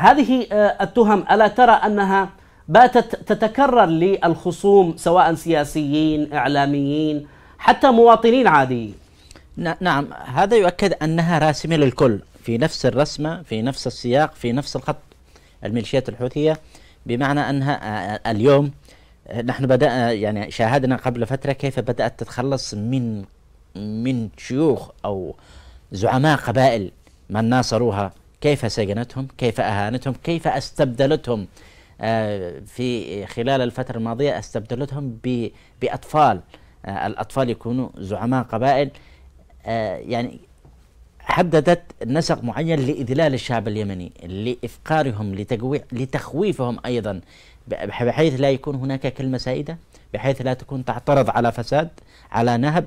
هذه آه، التهم ألا ترى أنها باتت تتكرر للخصوم سواء سياسيين إعلاميين حتى مواطنين عاديين نعم هذا يؤكد أنها راسمة للكل في نفس الرسمة في نفس السياق في نفس الخط الميليشيات الحوثية بمعنى أنها آه، آه، اليوم نحن بدأنا يعني شاهدنا قبل فترة كيف بدأت تتخلص من من شيوخ أو زعماء قبائل من ناصروها كيف سجنتهم كيف أهانتهم كيف استبدلتهم آه، في خلال الفترة الماضية استبدلتهم بأطفال آه، الأطفال يكونوا زعماء قبائل آه، يعني حددت نسق معين لإذلال الشعب اليمني لإفقارهم لتقوي... لتخويفهم أيضا بحيث لا يكون هناك كلمة سائدة بحيث لا تكون تعترض على فساد على نهب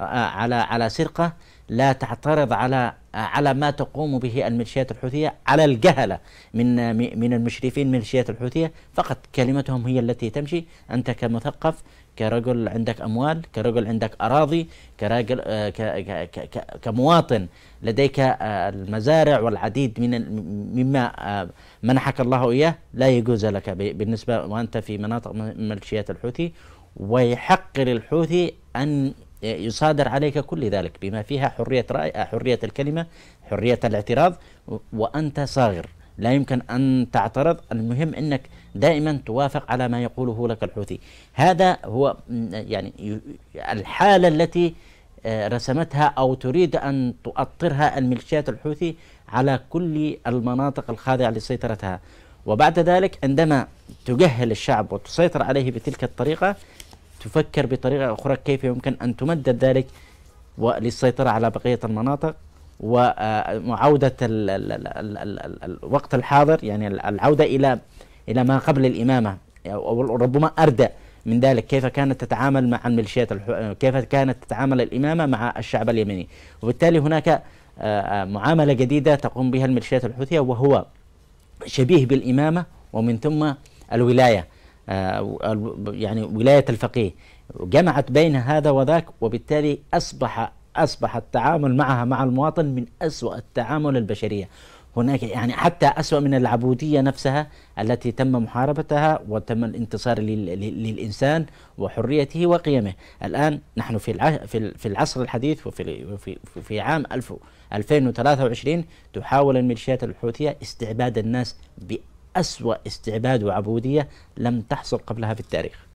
على على سرقة لا تعترض على على ما تقوم به الميليشيات الحوثية على الجهلة من من المشرفين ميليشيات الحوثية فقط كلمتهم هي التي تمشي أنت كمثقف كرجل عندك أموال كرجل عندك أراضي كراجل آه، كمواطن لديك آه، المزارع والعديد من مما آه، منحك الله إياه لا يجوز لك بالنسبة وأنت في مناطق ميليشيات الحوثي ويحق للحوثي أن يصادر عليك كل ذلك بما فيها حرية رأي حرية الكلمة حرية الاعتراض وأنت صاغر لا يمكن أن تعترض المهم أنك دائما توافق على ما يقوله لك الحوثي هذا هو يعني الحالة التي آه، رسمتها أو تريد أن تؤطرها الميليشيات الحوثي على كل المناطق الخاضعة لسيطرتها وبعد ذلك عندما تجهل الشعب وتسيطر عليه بتلك الطريقة تفكر بطريقة أخرى كيف يمكن أن تمدد ذلك وللسيطرة على بقية المناطق وعودة الوقت الحاضر يعني العودة إلى إلى ما قبل الإمامة أو ربما أردى من ذلك كيف كانت تتعامل مع الميليشيات كيف كانت تتعامل الإمامة مع الشعب اليمني وبالتالي هناك آه، آه، معاملة جديدة تقوم بها الميليشيات الحوثية وهو شبيه بالإمامة ومن ثم الولاية آه، يعني ولاية الفقيه جمعت بين هذا وذاك وبالتالي أصبح أصبح التعامل معها مع المواطن من أسوأ التعامل البشرية هناك يعني حتى أسوأ من العبودية نفسها التي تم محاربتها وتم الانتصار للإنسان وحريته وقيمه الآن نحن في في العصر الحديث وفي في في عام 2023 تحاول الميليشيات الحوثية استعباد الناس أسوأ استعباد وعبودية لم تحصل قبلها في التاريخ